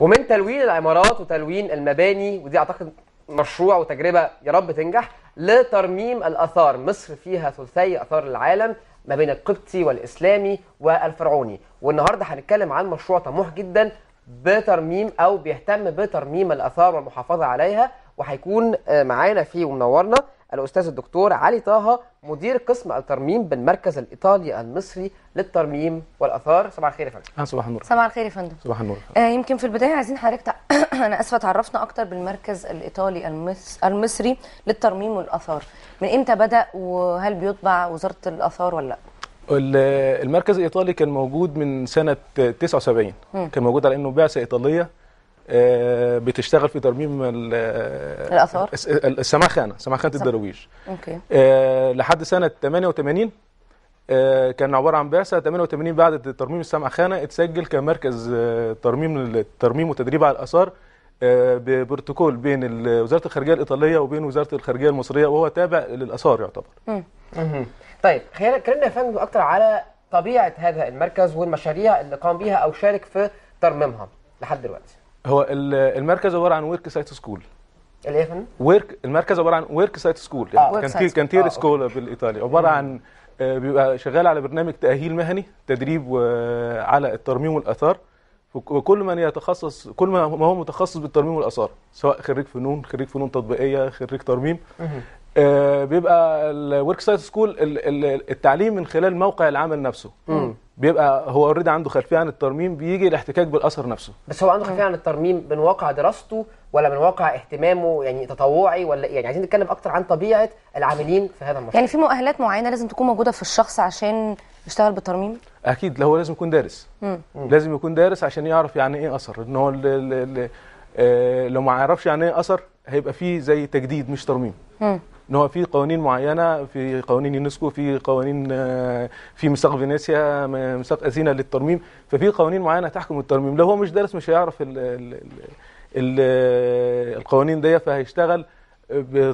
ومن تلوين العمارات وتلوين المباني ودي اعتقد مشروع وتجربه يا رب تنجح لترميم الاثار مصر فيها ثلثي اثار العالم ما بين القبطي والاسلامي والفرعوني والنهارده هنتكلم عن مشروع طموح جدا بترميم او بيهتم بترميم الاثار والمحافظه عليها وهيكون آه، معانا فيه ومنورنا الأستاذ الدكتور علي طه مدير قسم الترميم بالمركز الإيطالي المصري للترميم والآثار صباح الخير يا فندم صباح النور صباح الخير يا فندم صباح النور آه يمكن في البداية عايزين حضرتك أنا آسفة تعرفنا أكتر بالمركز الإيطالي المصري للترميم والآثار من إمتى بدأ وهل بيطبع وزارة الآثار ولا لأ؟ المركز الإيطالي كان موجود من سنة 79 كان موجود على إنه بعثة إيطالية آه، بتشتغل في ترميم آه، الاثار السماخانه سماخانه الدراويش اوكي آه، لحد سنه 88 كان عباره عن بعثه 88 بعد ترميم السماخانه اتسجل كمركز ترميم الترميم وتدريب على الاثار ببروتوكول بين وزاره الخارجيه الايطاليه وبين وزاره الخارجيه المصريه وهو تابع للاثار يعتبر. طيب خلينا اتكلمنا يا فندم اكتر على طبيعه هذا المركز والمشاريع اللي قام بيها او شارك في ترميمها لحد دلوقتي. هو المركز عباره عن ورك سايت سكول الايه ورك المركز عباره عن ورك سايت سكول آه. كان كان تير سكول ah, بالايطالي عباره عن آه، بيبقى شغال على برنامج تاهيل مهني تدريب على الترميم والاثار وكل من يتخصص كل ما هو متخصص بالترميم والاثار سواء خريج فنون خريج فنون تطبيقيه خريج ترميم آه بيبقى الورك سايت سكول التعليم من خلال موقع العمل نفسه مم. بيبقى هو اوريدي عنده خلفيه عن الترميم بيجي الاحتكاك بالاثر نفسه بس هو عنده خلفيه عن الترميم من واقع دراسته ولا من واقع اهتمامه يعني تطوعي ولا إيه؟ يعني عايزين نتكلم اكتر عن طبيعه العاملين في هذا المشروع يعني في مؤهلات معينه لازم تكون موجوده في الشخص عشان يشتغل بالترميم اكيد لا هو لازم يكون دارس مم. لازم يكون دارس عشان يعرف يعني ايه اثر ان هو آه، لو ما يعرفش يعني ايه اثر هيبقى فيه زي تجديد مش ترميم مم. ان هو في قوانين معينه في قوانين يونسكو في قوانين آه، في ميثاق فينيسيا ميثاق اثينا للترميم ففي قوانين معينه تحكم الترميم لو هو مش دارس مش هيعرف الـ الـ الـ القوانين دي فهيشتغل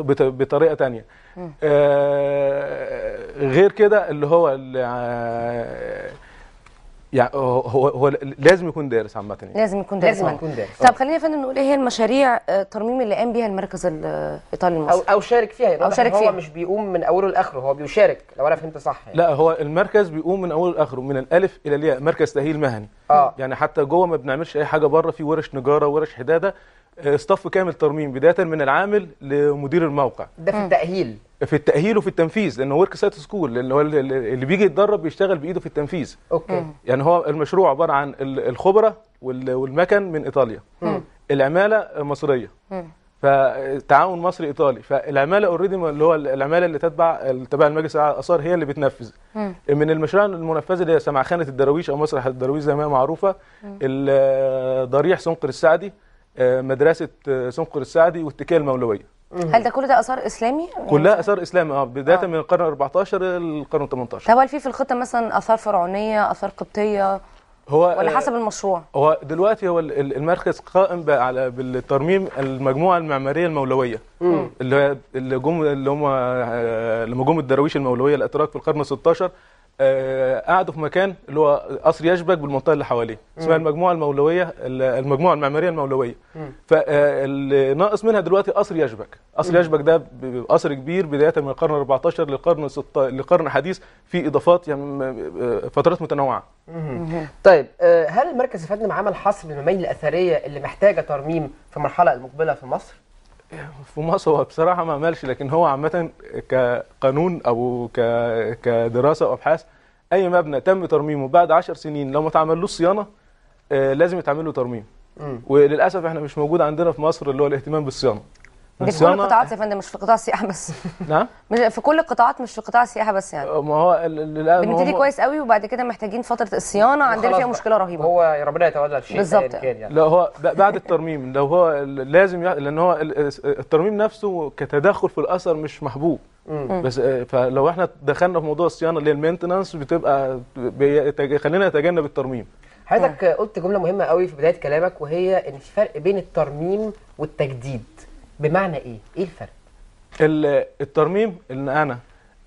بطريقه تانية آه، غير كده اللي هو يعني هو هو لازم يكون دارس عامه يعني. لازم يكون دارس لازم يكون دارس طب آه. خلينا يا فندم نقول ايه هي المشاريع آه، الترميم اللي قام بيها المركز الايطالي آه، المصري او او شارك فيها يعني او شارك فيها هو مش بيقوم من اوله لاخره هو بيشارك لو انا فهمت صح يعني. لا هو المركز بيقوم من اوله لاخره من الالف الى الياء مركز تاهيل مهني آه. يعني حتى جوه ما بنعملش اي حاجه بره في ورش نجاره ورش حداده ستاف كامل ترميم بدايه من العامل لمدير الموقع ده في التاهيل في التاهيل وفي التنفيذ لانه ورك سايت سكول اللي هو اللي بيجي يتدرب بيشتغل بايده في التنفيذ اوكي يعني هو المشروع عباره عن الخبره والمكن من ايطاليا مم. العماله مصريه فتعاون مصري ايطالي فالعماله اوريدي اللي هو العماله اللي تتبع تبع المجلس الاثار هي اللي بتنفذ مم. من المشاريع المنفذه اللي هي سمعخانه الدراويش او مسرح الدراويش زي ما هي معروفه آه، ضريح سنقر السعدي آه، مدرسه آه، سنقر السعدي والتكيه المولويه هل ده كل ده اثار اسلامي كلها اثار آه. اسلامي اه بدايه آه. من القرن 14 للقرن 18 طب هل في في الخطه مثلا اثار فرعونيه اثار قبطيه هو آه، ولا حسب المشروع هو دلوقتي هو المركز قائم بقى على بالترميم المجموعه المعماريه المولويه اللي هي اللي جم اللي هم آه، لما جم الدراويش المولويه الاتراك في القرن 16 آه، قعدوا في مكان اللي هو قصر يشبك بالمنطقه اللي حواليه اسمها المجموعه المولويه المجموعه المعماريه المولويه فالناقص آه، منها دلوقتي قصر يشبك قصر يشبك ده قصر كبير بدايه من القرن 14 للقرن 16 لقرن حديث في اضافات يعني آه، فترات متنوعه طيب هل المركز الفني عمل حصر للمباني الاثريه اللي محتاجه ترميم في المرحله المقبله في مصر في مصر هو بصراحه ما عملش لكن هو عامه كقانون او كدراسه او ابحاث اي مبنى تم ترميمه بعد عشر سنين لو ما اتعملوش صيانه آه، لازم يتعمل له ترميم وللاسف احنا مش موجود عندنا في مصر اللي هو الاهتمام بالصيانه دي في كل القطاعات يا فندم مش في قطاع السياحه بس نعم في كل القطاعات مش في قطاع السياحه بس يعني ما هو بنبتدي كويس قوي وبعد كده محتاجين فتره الصيانه عندنا فيها مشكله رهيبه هو ربنا يتولى الشيء بالظبط يعني. لا هو بعد الترميم لو هو لازم لان هو الترميم نفسه كتدخل في الاثر مش محبوب بس آه، فلو احنا دخلنا في موضوع الصيانه اللي هي المينتنانس بتبقى خلينا نتجنب الترميم حضرتك قلت جمله مهمه قوي في بدايه كلامك وهي ان في فرق بين الترميم والتجديد بمعنى ايه ايه الفرق الترميم ان انا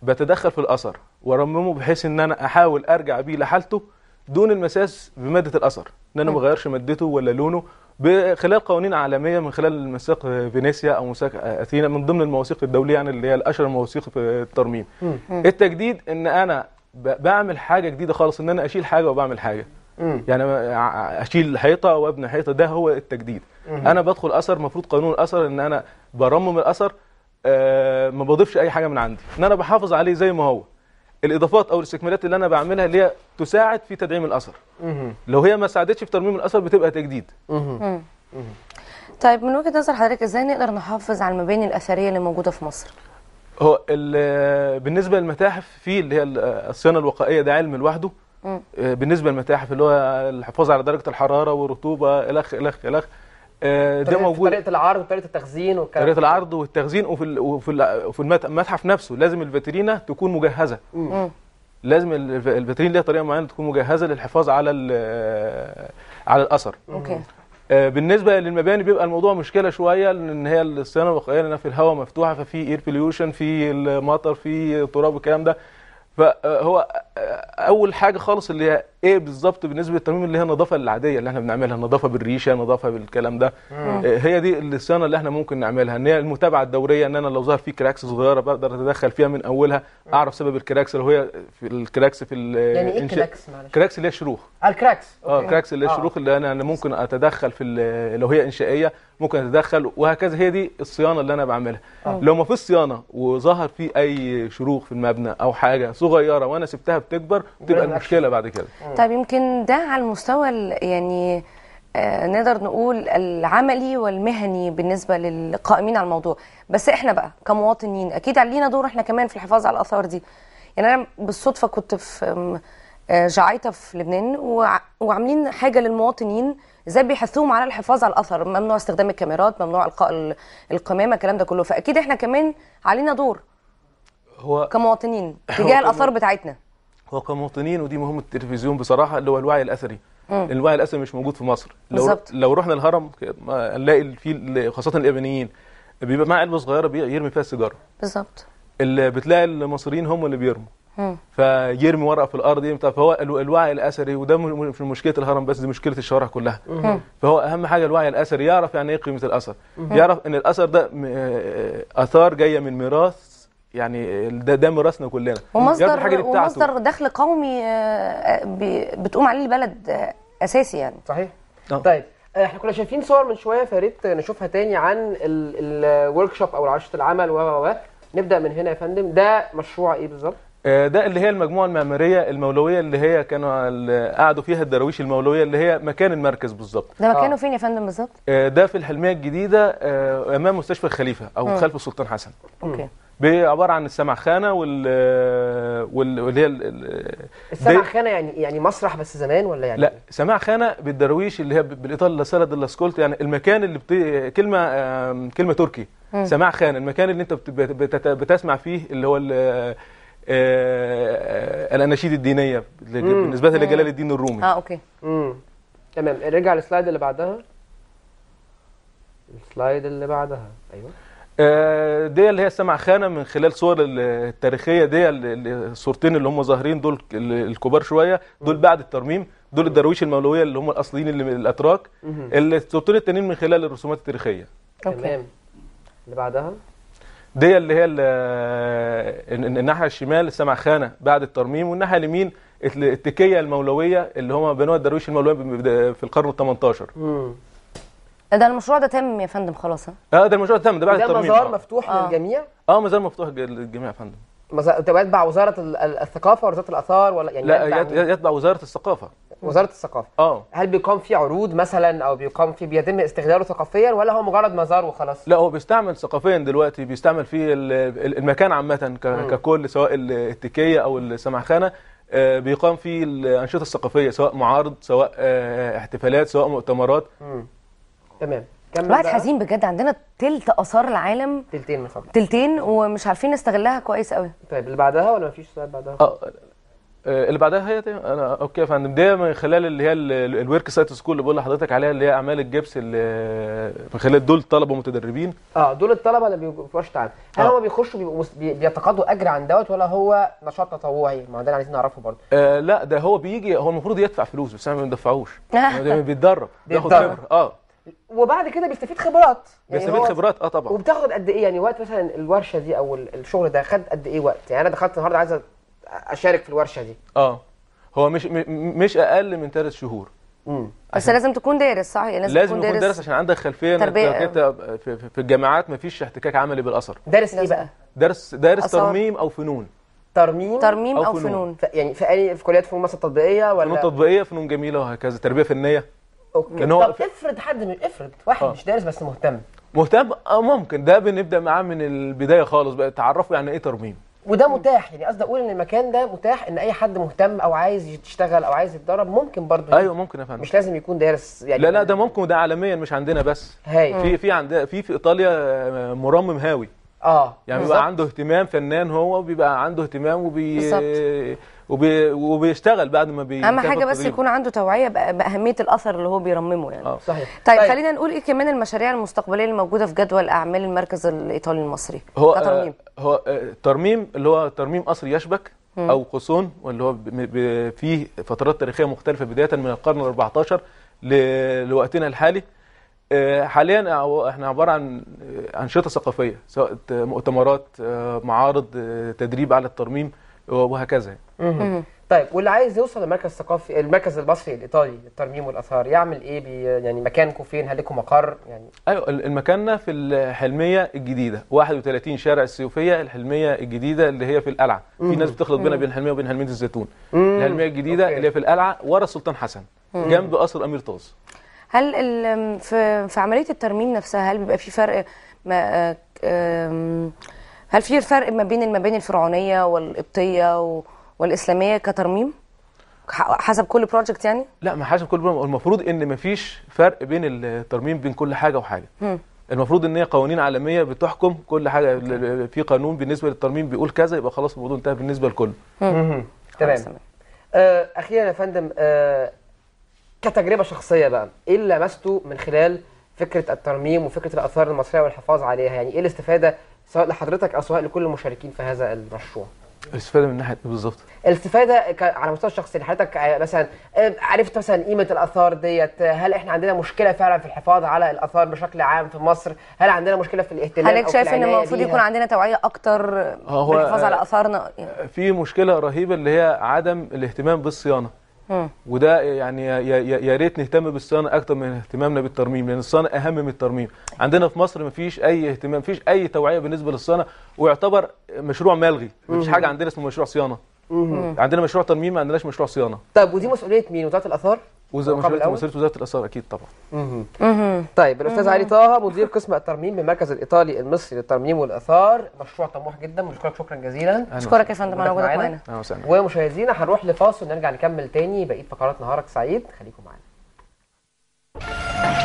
بتدخل في الاثر وارممه بحيث ان انا احاول ارجع بيه لحالته دون المساس بماده الاثر ان انا ما اغيرش مادته ولا لونه بخلال قوانين عالميه من خلال المساق فينيسيا او مساق اثينا من ضمن المواثيق الدوليه يعني اللي هي الاشهر المواثيق في الترميم التجديد ان انا بعمل حاجه جديده خالص ان انا اشيل حاجه وبعمل حاجه يعني اشيل حيطه وابني حيطه ده هو التجديد انا بدخل اثر المفروض قانون الاثر ان انا برمم الاثر آه ما بضيفش اي حاجه من عندي ان انا بحافظ عليه زي ما هو الاضافات او الاستكمالات اللي انا بعملها اللي هي تساعد في تدعيم الاثر لو هي ما ساعدتش في ترميم الاثر بتبقى تجديد طيب من وجهه نظر حضرتك ازاي نقدر نحافظ على المباني الاثريه اللي موجوده في مصر هو بالنسبه للمتاحف في اللي هي الصيانه الوقائيه ده علم لوحده آه، بالنسبه للمتاحف اللي هو الحفاظ على درجه الحراره والرطوبه الخ الخ الخ آه، ده موجود طريقه العرض وطريقه التخزين والكلام طريقه العرض والتخزين وفي وفي المتحف نفسه لازم الفاترينا تكون مجهزه مم. لازم الفاترين ليها طريقه معينه تكون مجهزه للحفاظ على آه، على الاثر اوكي آه، بالنسبه للمباني بيبقى الموضوع مشكله شويه لان هي الصيانه الوقائيه لانها في الهواء مفتوحه ففي اير بليوشن في المطر في تراب والكلام ده فهو اول حاجه خالص اللي هي ايه بالظبط بالنسبه للترميم اللي هي النظافه العاديه اللي احنا بنعملها النظافه بالريشه النظافه بالكلام ده آه، هي دي الصيانه اللي احنا ممكن نعملها ان هي المتابعه الدوريه ان انا لو ظهر في كراكس صغيره بقدر اتدخل فيها من اولها اعرف سبب الكراكس لو هي في الكراكس في يعني ايه كراكس معلش كراكس اللي هي شروخ آه، الكراكس اه كراكس اللي هي آه. شروخ اللي انا انا ممكن اتدخل في لو هي انشائيه ممكن اتدخل وهكذا هي دي الصيانه اللي انا بعملها أوه. لو ما فيش صيانه وظهر في اي شروخ في المبنى او حاجه صغيره وانا سبتها بتكبر تبقى المشكله بعد كده طيب يمكن ده على المستوى يعني آه، نقدر نقول العملي والمهني بالنسبه للقائمين على الموضوع بس احنا بقى كمواطنين اكيد علينا دور احنا كمان في الحفاظ على الاثار دي يعني انا بالصدفه كنت في آه، جعيطه في لبنان وعاملين حاجه للمواطنين ازاي بيحثوهم على الحفاظ على الاثر ممنوع استخدام الكاميرات ممنوع القاء القمامه الكلام ده كله فاكيد احنا كمان علينا دور هو كمواطنين تجاه الاثار بتاعتنا هو كمواطنين ودي مهمه التلفزيون بصراحه اللي هو الوعي الاثري مم. الوعي الاثري مش موجود في مصر لو لو رحنا الهرم نلاقي في خاصه اليابانيين بيبقى مع علبه صغيره بيرمي فيها السيجاره بالظبط اللي بتلاقي المصريين هم اللي بيرموا فيرمي ورقه في الارض يمتع فهو الوعي الاثري وده مش مشكله الهرم بس دي مشكله الشوارع كلها مم. فهو اهم حاجه الوعي الاثري يعرف يعني ايه قيمه الاثر مم. يعرف ان الاثر ده آه، آه، اثار جايه من ميراث يعني ده ده ميراثنا كلنا ومصدر الحاجة دي بتاعته. ومصدر دخل قومي آه، بتقوم عليه البلد آه، اساسي يعني صحيح أه. طيب آه، احنا كنا شايفين صور من شويه فياريت نشوفها تاني عن الورك شوب او عرشه العمل و نبدا من هنا يا فندم ده مشروع ايه بالظبط؟ ده اللي هي المجموعه المعماريه المولويه اللي هي كانوا قعدوا فيها الدراويش المولويه اللي هي مكان المركز بالظبط ده مكانه آه. فين يا فندم بالظبط ده في الحلميه الجديده امام مستشفى الخليفه او م. خلف السلطان حسن اوكي عباره عن السمعخانه وال واللي هي السمعخانه يعني يعني مسرح بس زمان ولا يعني لا سمعخانه بالدرويش اللي هي بالايطالي لا سالد سكولت يعني المكان اللي بت... كلمه كلمه تركي سمعخانه المكان اللي انت بت... بتسمع فيه اللي هو ال... آه، آه، الاناشيد الدينيه بالنسبه لجلال الدين الرومي اه اوكي تمام رجع للسلايد اللي بعدها السلايد اللي بعدها ايوه آه، دي اللي هي سمع خانه من خلال صور التاريخيه دي الصورتين اللي هم ظاهرين دول الكبار شويه دول بعد الترميم دول الدرويش المولويه اللي هم الاصليين اللي من الاتراك الصورتين التانيين من خلال الرسومات التاريخيه تمام اللي بعدها دي اللي هي آه، الناحيه الشمال سمع خانه بعد الترميم والناحيه اليمين التكيه المولويه اللي هم بنوها الدرويش المولويه في القرن ال 18 ده المشروع ده تم يا فندم خلاص ها اه ده المشروع تم ده بعد الترميم ده مزار آه. مفتوح آه. للجميع اه مزار مفتوح للجميع يا فندم انت بيتبع وزاره الثقافه وزاره الاثار ولا يعني لا يتبع, يعني يتبع وزاره الثقافه وزاره الثقافه اه هل بيقام فيه عروض مثلا او بيقام فيه بيتم استغلاله ثقافيا ولا هو مجرد مزار وخلاص لا هو بيستعمل ثقافيا دلوقتي بيستعمل فيه المكان عامه ككل سواء التكيه او السمعخانه آه، بيقام فيه الانشطه الثقافيه سواء معارض سواء آه، احتفالات سواء مؤتمرات م. تمام كمل الوقت حزين بجد عندنا تلت اثار العالم تلتين من فضلك تلتين ومش عارفين نستغلها كويس قوي طيب اللي بعدها ولا مفيش سؤال بعدها؟ اه, آه، اللي بعدها هي انا اوكي يا فندم من خلال اللي هي الورك سايت سكول اللي بقول لحضرتك عليها اللي هي اعمال الجبس اللي من خلال دول طلبه متدربين اه دول الطلبه اللي بيبقوش تعب هل آه. هو بيخشوا بيتقاضوا اجر عن دوت ولا هو نشاط تطوعي ما ده اللي عايزين نعرفه برضه آه لا ده هو بيجي هو المفروض يدفع فلوس بس احنا ما بندفعوش بيتدرب بياخد خبره اه وبعد كده بيستفيد خبرات يعني بيستفيد خبرات اه طبعا وبتاخد قد ايه يعني وقت مثلا الورشه دي او الشغل ده خد قد ايه وقت يعني انا دخلت النهارده عايز اشارك في الورشه دي اه هو مش مش اقل من ثلاث شهور امم بس لازم تكون دارس صح لازم, لازم تكون دارس, دارس عشان عندك خلفيه تربية انت في, في الجامعات مفيش احتكاك عملي بالاثر دارس ايه بقى دارس دارس ترميم او فنون ترميم ترميم او, أو فنون, فنون. يعني في في كليات فنون مثلا تطبيقيه ولا فنون تطبيقيه فنون جميله وهكذا تربيه فنيه اوكي هو طب افرض حد من افرض واحد آه. مش دارس بس مهتم مهتم اه ممكن ده بنبدا معاه من البدايه خالص بقى تعرفوا يعني ايه ترميم وده متاح يعني قصدي اقول ان المكان ده متاح ان اي حد مهتم او عايز يشتغل او عايز يتدرب ممكن برضه ايوه ممكن يا فندم مش لازم يكون دارس يعني لا لا ده ممكن وده عالميا مش عندنا بس هاي. في في عندنا في في ايطاليا آه، مرمم هاوي اه يعني بالزبط. بيبقى عنده اهتمام فنان هو بيبقى عنده اهتمام وبي بالزبط. وبي وبيشتغل بعد ما بي اهم حاجه بس يكون عنده توعيه باهميه الاثر اللي هو بيرممه يعني اه صحيح طيب, طيب خلينا نقول ايه كمان المشاريع المستقبليه اللي موجوده في جدول اعمال المركز الايطالي المصري هو ترميم آه هو آه، ترميم اللي هو ترميم قصر يشبك او قصون واللي هو فيه فترات تاريخيه مختلفه بدايه من القرن ال 14 لوقتنا الحالي آه، حاليا احنا عباره عن آه، انشطه ثقافيه سواء مؤتمرات معارض تدريب على الترميم وهكذا يعني. طيب واللي عايز يوصل للمركز الثقافي المركز المصري الايطالي للترميم والاثار يعمل ايه بي يعني مكانكم فين هل لكم مقر يعني ايوه المكاننا في الحلميه الجديده 31 شارع السيوفيه الحلميه الجديده اللي هي في القلعه في ناس بتخلط بينا بين الحلميه وبين حلميه الزيتون الحلميه الجديده أوكي. اللي هي في القلعه ورا السلطان حسن جنب قصر امير طاز هل في في عمليه الترميم نفسها هل بيبقى في فرق ما آه، هل في فرق ما بين المباني الفرعونيه والقبطيه والاسلاميه كترميم حسب كل بروجكت يعني لا ما حسب كل بروجكت المفروض ان ما فيش فرق بين الترميم بين كل حاجه وحاجه م. المفروض ان هي قوانين عالميه بتحكم كل حاجه في قانون بالنسبه للترميم بيقول كذا يبقى خلاص الموضوع انتهى بالنسبه لكله تمام آه اخيرا يا فندم آه كتجربه شخصيه بقى ايه اللي لمسته من خلال فكره الترميم وفكره الاثار المصريه والحفاظ عليها يعني ايه الاستفاده سواء لحضرتك او سواء لكل المشاركين في هذا المشروع الاستفاده من ناحيه إيه بالظبط الاستفاده ك... على مستوى الشخصي يعني حضرتك آه، مثلا آه، عرفت مثلا قيمه الاثار ديت آه، هل احنا عندنا مشكله فعلا في الحفاظ على الاثار بشكل عام في مصر هل عندنا مشكله في الاهتمام انت شايف ان المفروض يكون عندنا توعيه اكتر بالحفاظ على اثارنا في مشكله رهيبه اللي هي عدم الاهتمام بالصيانه اه. وده يعني يا ريت نهتم بالصيانه اكتر من اهتمامنا بالترميم لان الصيانه اهم من الترميم عندنا في مصر مفيش اي اهتمام مفيش اي توعيه بالنسبه للصيانه ويعتبر مشروع ملغي مفيش حاجه عندنا اسمه مشروع صيانه عندنا مشروع ترميم ما عندناش مشروع صيانه طيب ودي مسؤوليه مين وزاره الاثار وزاره وزاره الاثار اكيد طبعا. اها طيب الاستاذ علي طه مدير قسم الترميم بالمركز الايطالي المصري للترميم والاثار مشروع طموح جدا بنشكرك شكرا جزيلا. اشكرك يا فندم على وجودك معانا. ومشاهدينا هنروح لفاصل ونرجع نكمل تاني بقيه فقرات نهارك سعيد خليكم معانا.